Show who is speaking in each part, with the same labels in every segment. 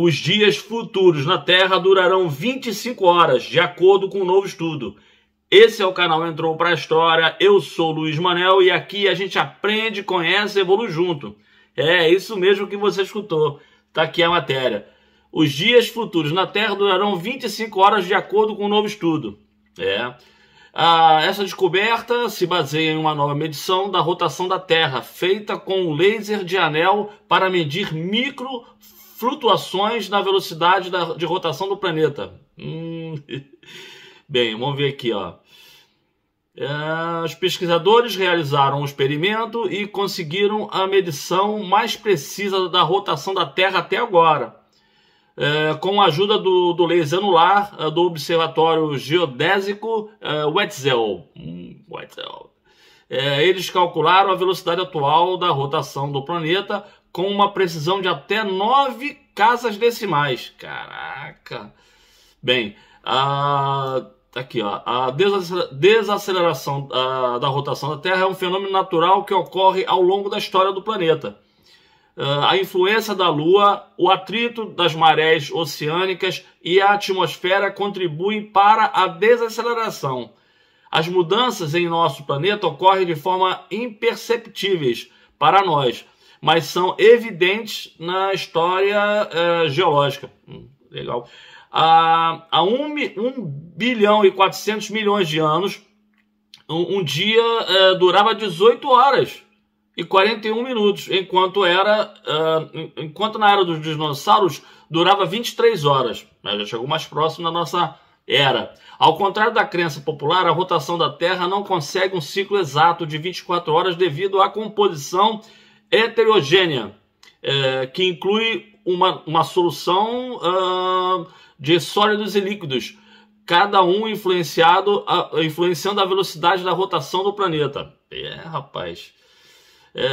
Speaker 1: Os dias futuros na Terra durarão 25 horas, de acordo com o um novo estudo. Esse é o canal Entrou para a História. Eu sou Luiz Manel e aqui a gente aprende, conhece e evolui junto. É isso mesmo que você escutou. Tá aqui a matéria. Os dias futuros na Terra durarão 25 horas, de acordo com o um novo estudo. É. Ah, essa descoberta se baseia em uma nova medição da rotação da Terra, feita com um laser de anel para medir micro flutuações na velocidade da, de rotação do planeta. Hum. Bem, vamos ver aqui, ó. É, os pesquisadores realizaram o um experimento e conseguiram a medição mais precisa da rotação da Terra até agora. É, com a ajuda do, do laser anular é, do Observatório Geodésico é, Wetzel. Hum, Wetzel. É, eles calcularam a velocidade atual da rotação do planeta com uma precisão de até nove casas decimais. Caraca! Bem, a, aqui ó, a desaceleração a, da rotação da Terra é um fenômeno natural que ocorre ao longo da história do planeta. Ah, a influência da Lua, o atrito das marés oceânicas e a atmosfera contribuem para a desaceleração. As mudanças em nosso planeta ocorrem de forma imperceptíveis para nós, mas são evidentes na história eh, geológica. Hum, legal. Ah, há, há 1 um, um bilhão e 400 milhões de anos, um, um dia eh, durava 18 horas e 41 minutos, enquanto era uh, enquanto na era dos dinossauros durava 23 horas. Mas já chegou mais próximo da nossa era. Ao contrário da crença popular, a rotação da Terra não consegue um ciclo exato de 24 horas devido à composição heterogênea, é, que inclui uma, uma solução uh, de sólidos e líquidos, cada um influenciado, a, influenciando a velocidade da rotação do planeta. É, rapaz. É,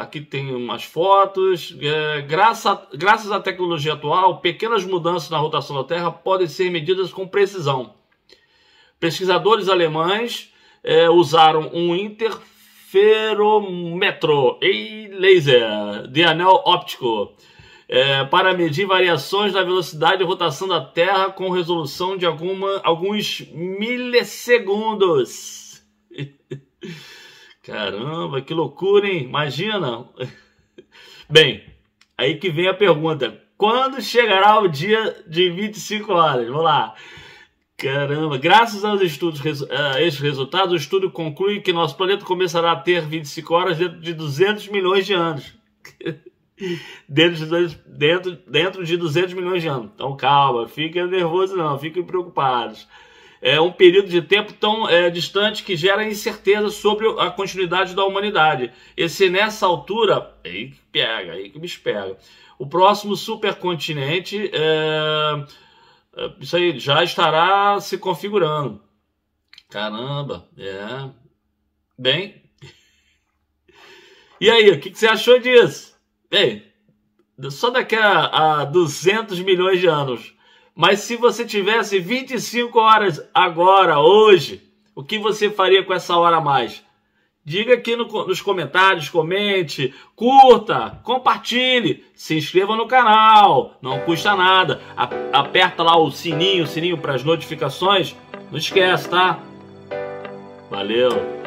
Speaker 1: aqui tem umas fotos. É, graça, graças à tecnologia atual, pequenas mudanças na rotação da Terra podem ser medidas com precisão. Pesquisadores alemães é, usaram um interface interferômetro e laser de anel óptico é, para medir variações da velocidade e rotação da Terra com resolução de alguma, alguns milissegundos. Caramba, que loucura, hein? Imagina! Bem, aí que vem a pergunta: quando chegará o dia de 25 horas? Vamos lá. Caramba, graças aos estudos, a esses resultados, o estudo conclui que nosso planeta começará a ter 25 horas dentro de 200 milhões de anos. dentro, de, dois, dentro, dentro de 200 milhões de anos. Então calma, fiquem nervosos não, fiquem preocupados. É um período de tempo tão é, distante que gera incerteza sobre a continuidade da humanidade. E se nessa altura, aí que pega, aí que me espera. O próximo supercontinente... É é, isso aí já estará se configurando. Caramba, é. Bem. E aí, o que, que você achou disso? Bem, só daqui a, a 200 milhões de anos. Mas se você tivesse 25 horas agora, hoje, o que você faria com essa hora a mais? Diga aqui no, nos comentários, comente, curta, compartilhe, se inscreva no canal, não custa nada. A, aperta lá o sininho, o sininho para as notificações. Não esquece, tá? Valeu!